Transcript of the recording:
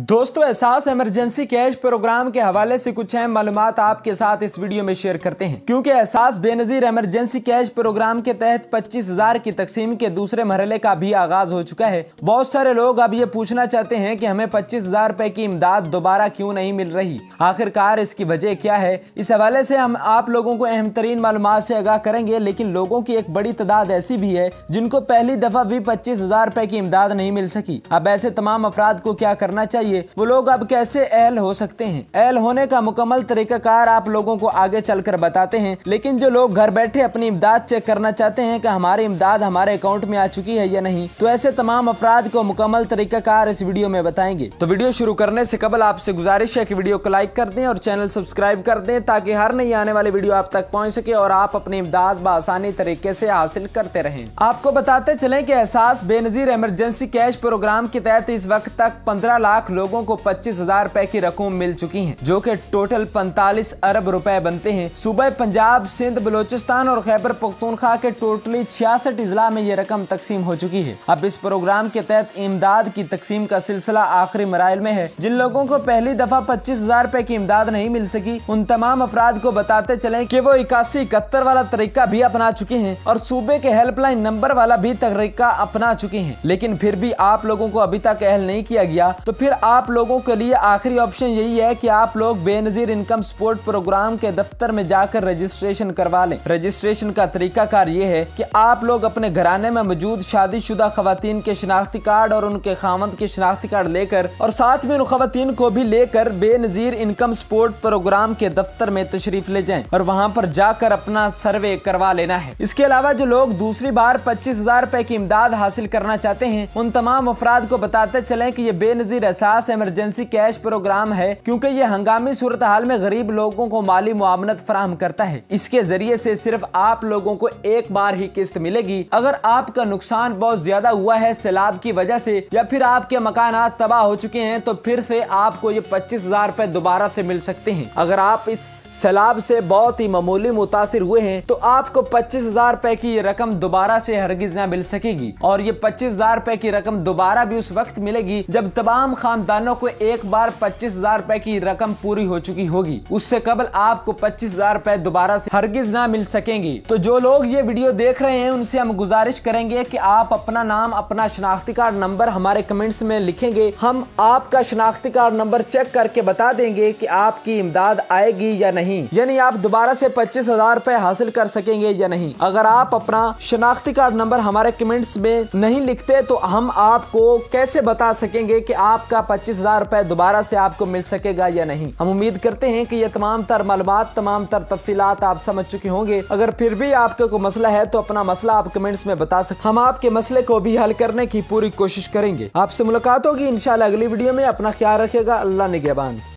दोस्तों एहसास emergency cash programme के हवाले से कुछ अहम मालूम आपके साथ इस वीडियो में शेयर करते हैं क्योंकि एहसास बेनजीर इमरजेंसी कैश प्रोग्राम के तहत पच्चीस हजार की तकसीम के दूसरे मरहले का भी आगाज हो चुका है बहुत सारे लोग अब ये पूछना चाहते हैं कि हमें पच्चीस हजार रूपए की इमदाद दोबारा क्यों नहीं मिल रही आखिरकार इसकी वजह क्या है इस हवाले से हम आप लोगों को अहम तरीन मालूम ऐसी आगाह करेंगे लेकिन लोगों की एक बड़ी तादाद ऐसी भी है जिनको पहली दफा भी पच्चीस हजार रूपए की इमदाद नहीं मिल सकी अब ऐसे तमाम अफराद को क्या करना चाहिए चाहिए वो लोग अब कैसे एल हो सकते हैं एल होने का मुकम्मल तरीकाकार आप लोगों को आगे चलकर बताते हैं लेकिन जो लोग घर बैठे अपनी इमदाद चेक करना चाहते हैं कि हमारी इमदाद हमारे अकाउंट में आ चुकी है या नहीं तो ऐसे तमाम अफराद को मुकम्मल तरीकाकार इस वीडियो में बताएंगे तो वीडियो शुरू करने से कबल आपसे गुजारिश है की वीडियो को लाइक कर दें और चैनल सब्सक्राइब कर दें ताकि हर नई आने वाली वीडियो आप तक पहुँच सके और आप अपनी इमदाद बसानी तरीके से हासिल करते रहे आपको बताते चले की एहसास बेनजीर इमरजेंसी कैश प्रोग्राम के तहत इस वक्त तक पंद्रह लाख लोगों को पच्चीस हजार रूपए की रकम मिल चुकी है जो की टोटल पैंतालीस अरब रुपए बनते हैं सुबह पंजाब सिंध बलोचिस्तान और खैबर पख्तूनखा के टोटली छियासठ जिला में ये रकम तकसीम हो चुकी है अब इस प्रोग्राम के तहत इमदाद की तकसीम का सिलसिला आखिरी मराइल में है जिन लोगों को पहली दफा पच्चीस हजार रूपए की इमदाद नहीं मिल सकी उन तमाम अफराद को बताते चले की वो इक्यासी इकहत्तर वाला तरीका भी अपना चुके हैं और सूबे के हेल्पलाइन नंबर वाला भी तरीका अपना चुके हैं लेकिन फिर भी आप लोगों को अभी तक अहल नहीं किया गया तो फिर आप लोगों के लिए आखिरी ऑप्शन यही है कि आप लोग बेनजीर इनकम सपोर्ट प्रोग्राम के दफ्तर में जाकर रजिस्ट्रेशन करवा लें रजिस्ट्रेशन का तरीका कार ये है कि आप लोग अपने घराने में मौजूद शादीशुदा खातन के शनाख्ती कार्ड और उनके खामद के शनाख्ती कार्ड लेकर और साथ में उन खातन को भी लेकर बेनजीर इनकम सपोर्ट प्रोग्राम के दफ्तर में तशरीफ ले जाए और वहाँ पर जाकर अपना सर्वे करवा लेना है इसके अलावा जो लोग दूसरी बार पच्चीस हजार की इमदाद हासिल करना चाहते हैं उन तमाम अफराद को बताते चले की ये बेनजीर ऐसा खास इमरजेंसी कैश प्रोग्राम है क्योंकि ये हंगामी सूरत हाल में गरीब लोगों को माली मुआमनत फराहम करता है इसके जरिए से सिर्फ आप लोगों को एक बार ही किस्त मिलेगी अगर आपका नुकसान बहुत ज्यादा हुआ है सैलाब की वजह से या फिर आपके मकान तबाह हो चुके हैं तो फिर से आपको ये पच्चीस हजार रूपए दोबारा से मिल सकते हैं अगर आप इस सैलाब से बहुत ही मामूली मुतासर हुए हैं तो आपको पच्चीस हजार रूपए की ये रकम दोबारा से हरगिज ना मिल सकेगी और ये पच्चीस हजार रूपए की रकम दोबारा भी उस वक्त मिलेगी जब तमाम खाम खानदानों को एक बार पच्चीस हजार रूपए की रकम पूरी हो चुकी होगी उससे कबल आपको पच्चीस हजार रूपए दोबारा से हरगिज ना मिल सकेंगी तो जो लोग ये वीडियो देख रहे हैं उनसे हम गुजारिश करेंगे कि आप अपना नाम अपना शनाख्ती कार्ड नंबर हमारे कमेंट्स में लिखेंगे हम आपका शनाख्ती कार्ड नंबर चेक करके बता देंगे की आपकी इमदाद आएगी या नहीं यानी आप दोबारा ऐसी पच्चीस हजार रूपए हासिल कर सकेंगे या नहीं अगर आप अपना शनाख्ती कार्ड नंबर हमारे कमेंट्स में नहीं लिखते तो हम आपको कैसे बता सकेंगे की आपका पच्चीस हजार रुपए दोबारा से आपको मिल सकेगा या नहीं हम उम्मीद करते हैं कि ये तमाम तर मालूमात तमाम तर तफसीत आप समझ चुके होंगे अगर फिर भी आपका कोई मसला है तो अपना मसला आप कमेंट्स में बता सकते हम आपके मसले को भी हल करने की पूरी कोशिश करेंगे आपसे मुलाकात होगी इनशाला अगली वीडियो में अपना ख्याल रखेगा अल्लाह निगेबान